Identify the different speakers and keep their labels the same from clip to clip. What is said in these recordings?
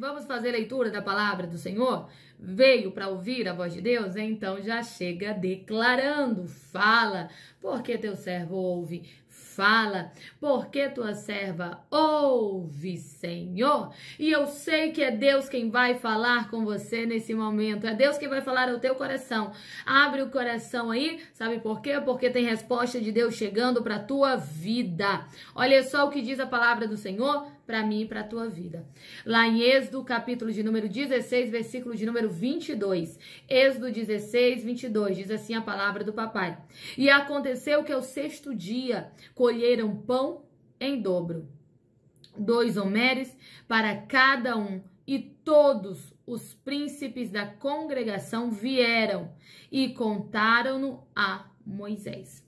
Speaker 1: Vamos fazer leitura da palavra do Senhor? Veio para ouvir a voz de Deus? Então já chega declarando: fala, porque teu servo ouve. Fala, porque tua serva ouve, Senhor. E eu sei que é Deus quem vai falar com você nesse momento. É Deus quem vai falar ao teu coração. Abre o coração aí, sabe por quê? Porque tem resposta de Deus chegando para tua vida. Olha só o que diz a palavra do Senhor para mim e para a tua vida. Lá em Êxodo, capítulo de número 16, versículo de número 22. Êxodo 16, 22, diz assim a palavra do papai. E aconteceu que ao sexto dia colheram pão em dobro, dois homeres para cada um, e todos os príncipes da congregação vieram e contaram-no a Moisés.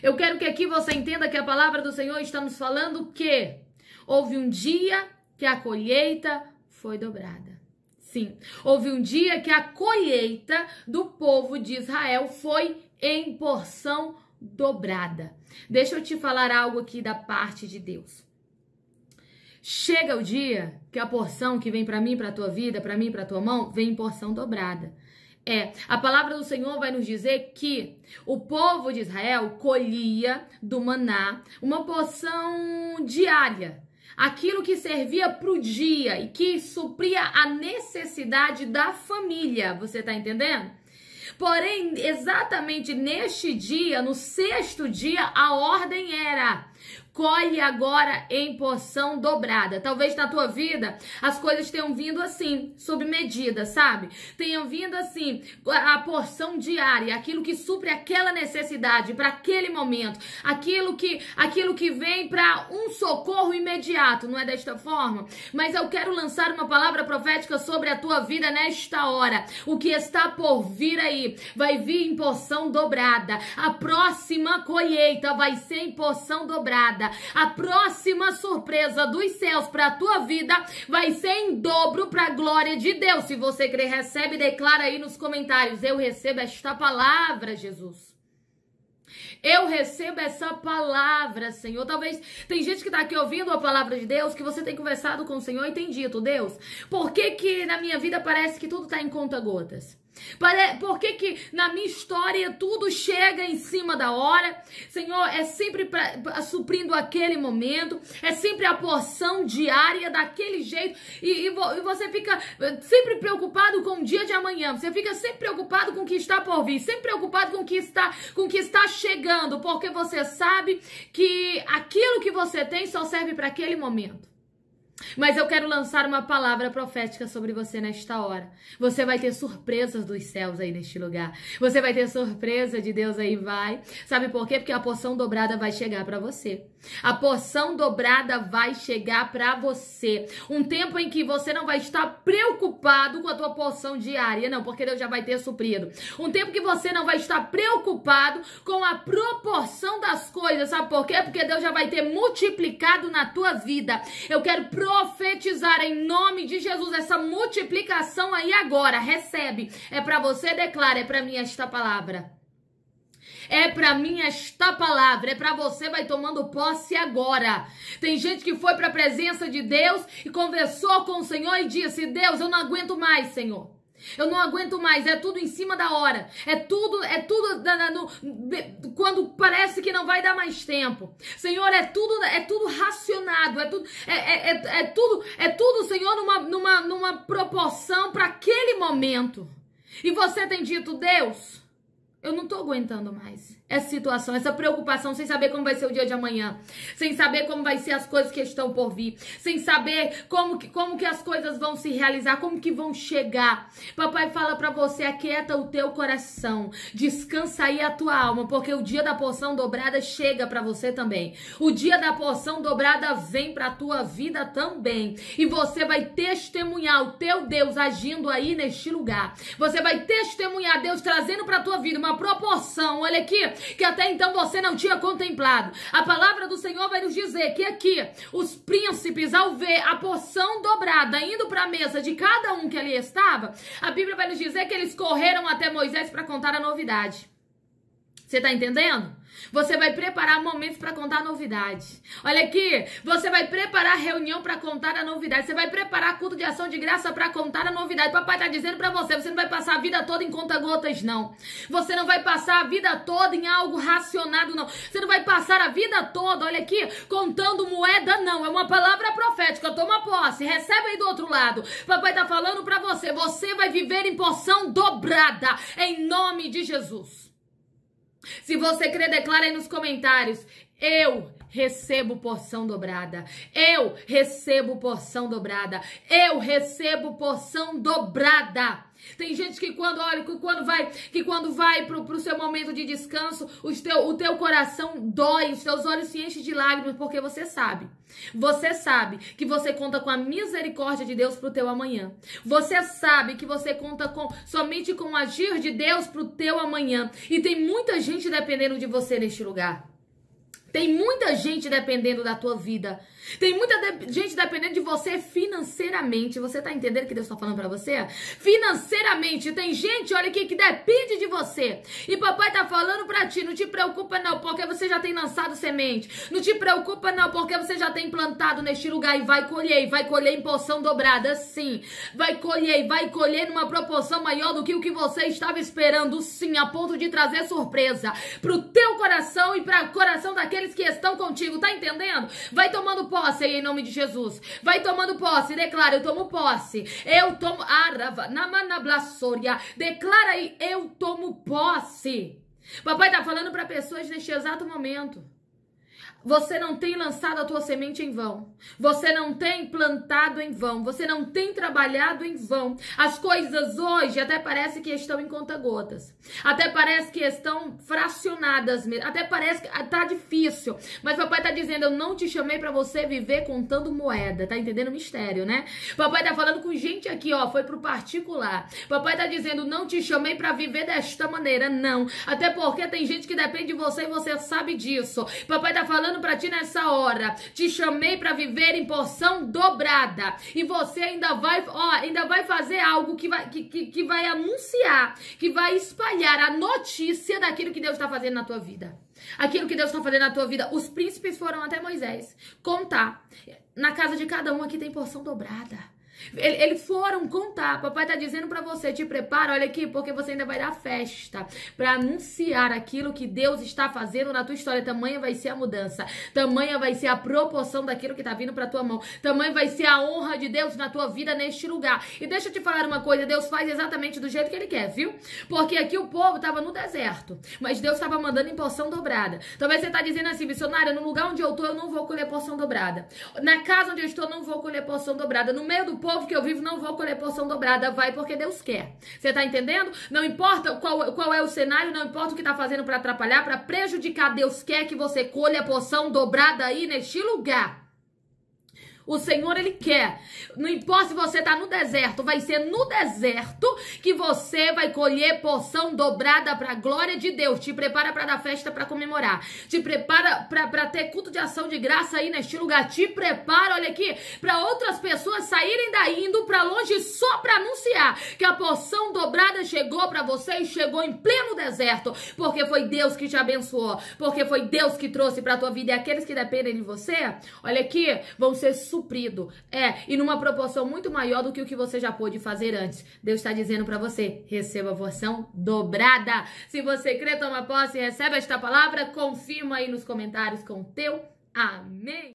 Speaker 1: Eu quero que aqui você entenda que a palavra do Senhor está nos falando que Houve um dia que a colheita foi dobrada. Sim, houve um dia que a colheita do povo de Israel foi em porção dobrada. Deixa eu te falar algo aqui da parte de Deus. Chega o dia que a porção que vem para mim, para a tua vida, para mim, para a tua mão, vem em porção dobrada. É, a palavra do Senhor vai nos dizer que o povo de Israel colhia do maná uma porção diária aquilo que servia para o dia e que supria a necessidade da família. Você está entendendo? Porém, exatamente neste dia, no sexto dia, a ordem era: colhe agora em porção dobrada. Talvez na tua vida as coisas tenham vindo assim, sob medida, sabe? Tenham vindo assim, a porção diária, aquilo que supre aquela necessidade para aquele momento, aquilo que aquilo que vem para um socorro imediato, não é desta forma? Mas eu quero lançar uma palavra profética sobre a tua vida nesta hora. O que está por vir aí vai vir em porção dobrada. A próxima colheita vai ser em porção dobrada. A próxima surpresa dos céus para a tua vida vai ser em dobro para a glória de Deus. Se você crer, recebe, declara aí nos comentários. Eu recebo esta palavra, Jesus. Eu recebo essa palavra, Senhor. Talvez tem gente que está aqui ouvindo a palavra de Deus, que você tem conversado com o Senhor e tem dito, Deus, por que que na minha vida parece que tudo está em conta gotas? É, por que, que na minha história tudo chega em cima da hora? Senhor, é sempre pra, pra, suprindo aquele momento, é sempre a porção diária daquele jeito. E, e, vo, e você fica eh, sempre preocupado com o dia de amanhã, você fica sempre preocupado com o que está por vir, sempre preocupado com o que está, com o que está chegando, porque você sabe que aquilo que você tem só serve para aquele momento. Mas eu quero lançar uma palavra profética sobre você nesta hora. Você vai ter surpresas dos céus aí neste lugar. Você vai ter surpresa de Deus aí, vai. Sabe por quê? Porque a porção dobrada vai chegar para você. A porção dobrada vai chegar para você. Um tempo em que você não vai estar preocupado com a tua porção diária, não, porque Deus já vai ter suprido. Um tempo que você não vai estar preocupado com a proporção das coisas, sabe por quê? Porque Deus já vai ter multiplicado na tua vida. Eu quero profetizar em nome de Jesus essa multiplicação aí agora. Recebe. É para você, declara, é para mim esta palavra. É para mim esta palavra, é para você, vai tomando posse agora. Tem gente que foi para a presença de Deus e conversou com o Senhor e disse: "Deus, eu não aguento mais, Senhor. Eu não aguento mais, é tudo em cima da hora. É tudo, é tudo na, na, no, quando parece que não vai dar mais tempo. Senhor, é tudo, é tudo racionado, é tudo, é, é, é, é tudo, é tudo, Senhor, numa, numa, numa proporção para aquele momento. E você tem dito, Deus, eu não estou aguentando mais essa situação, essa preocupação, sem saber como vai ser o dia de amanhã, sem saber como vai ser as coisas que estão por vir, sem saber como que, como que as coisas vão se realizar, como que vão chegar. Papai fala para você, aquieta o teu coração, descansa aí a tua alma, porque o dia da porção dobrada chega para você também. O dia da porção dobrada vem para tua vida também. E você vai testemunhar o teu Deus agindo aí neste lugar. Você vai testemunhar Deus trazendo para tua vida uma proporção, olha aqui, que até então você não tinha contemplado. A palavra do Senhor vai nos dizer que aqui os príncipes, ao ver a porção dobrada indo para a mesa de cada um que ali estava, a Bíblia vai nos dizer que eles correram até Moisés para contar a novidade. Você está entendendo? Você vai preparar momentos para contar novidade. Olha aqui, você vai preparar reunião para contar a novidade. Você vai preparar culto de ação de graça para contar a novidade. Papai está dizendo para você, você não vai passar a vida toda em conta-gotas não. Você não vai passar a vida toda em algo racionado não. Você não vai passar a vida toda, olha aqui, contando moeda não. É uma palavra profética. Toma posse, recebe aí do outro lado. Papai está falando para você, você vai viver em porção dobrada em nome de Jesus. Se você crê, declara aí nos comentários. Eu recebo porção dobrada. Eu recebo porção dobrada. Eu recebo porção dobrada. Tem gente que quando olha, que quando vai, que quando vai pro, pro seu momento de descanso, o teu, o teu coração dói, os teus olhos se enchem de lágrimas, porque você sabe. Você sabe que você conta com a misericórdia de Deus pro teu amanhã. Você sabe que você conta com somente com o agir de Deus pro teu amanhã. E tem muita gente dependendo de você neste lugar. Tem muita gente dependendo da tua vida. Tem muita de gente dependendo de você financeiramente. Você tá entendendo o que Deus tá falando para você? Financeiramente. Tem gente, olha aqui, que depende de você. E papai tá falando para ti, não te preocupa não, porque você já tem lançado semente. Não te preocupa não, porque você já tem plantado neste lugar e vai colher. E vai colher em porção dobrada, sim. Vai colher, vai colher numa proporção maior do que o que você estava esperando, sim. A ponto de trazer surpresa pro teu coração e pra coração daquele aqueles que estão contigo, tá entendendo? Vai tomando posse aí em nome de Jesus. Vai tomando posse, declara, eu tomo posse. Eu tomo arava, namanablassoria. Declara aí, eu tomo posse. Papai tá falando para pessoas neste exato momento. Você não tem lançado a tua semente em vão. Você não tem plantado em vão. Você não tem trabalhado em vão. As coisas hoje até parece que estão em conta-gotas. Até parece que estão fracionadas mesmo. Até parece que ah, tá difícil. Mas papai tá dizendo: "Eu não te chamei para você viver contando moeda". Tá entendendo o mistério, né? Papai tá falando com gente aqui, ó, foi pro particular. Papai tá dizendo: "Não te chamei para viver desta maneira, não". Até porque tem gente que depende de você e você sabe disso. Papai tá falando falando para ti nessa hora. Te chamei para viver em porção dobrada. E você ainda vai, ó, ainda vai fazer algo que vai, que, que, que vai anunciar, que vai espalhar a notícia daquilo que Deus está fazendo na tua vida. Aquilo que Deus está fazendo na tua vida. Os príncipes foram até Moisés contar. Na casa de cada um aqui tem porção dobrada. Eles foram contar. Papai tá dizendo para você, te prepara, olha aqui, porque você ainda vai dar festa para anunciar aquilo que Deus está fazendo na tua história. Tamanha vai ser a mudança. Tamanha vai ser a proporção daquilo que tá vindo para tua mão. Tamanha vai ser a honra de Deus na tua vida neste lugar. E deixa eu te falar uma coisa, Deus faz exatamente do jeito que ele quer, viu? Porque aqui o povo tava no deserto, mas Deus tava mandando em porção dobrada. Talvez você tá dizendo assim, missionária, no lugar onde eu tô eu não vou colher porção dobrada. Na casa onde eu estou eu não vou colher porção dobrada. No meio do povo povo que eu vivo, não vou colher porção dobrada. Vai porque Deus quer. Você tá entendendo? Não importa qual, qual é o cenário, não importa o que tá fazendo para atrapalhar, para prejudicar. Deus quer que você colha porção dobrada aí neste lugar. O Senhor, Ele quer. Não importa se você está no deserto, vai ser no deserto que você vai colher porção dobrada para a glória de Deus. Te prepara para dar festa para comemorar. Te prepara para ter culto de ação de graça aí neste lugar. Te prepara, olha aqui, para outras pessoas saírem daí, indo para longe só para anunciar que a porção dobrada chegou para você e chegou em pleno deserto, porque foi Deus que te abençoou, porque foi Deus que trouxe para tua vida. E aqueles que dependem de você, olha aqui, vão ser super suprido. É, e numa proporção muito maior do que o que você já pôde fazer antes. Deus está dizendo para você: receba a porção dobrada. Se você crê, toma posse, recebe esta palavra, confirma aí nos comentários com o teu amém.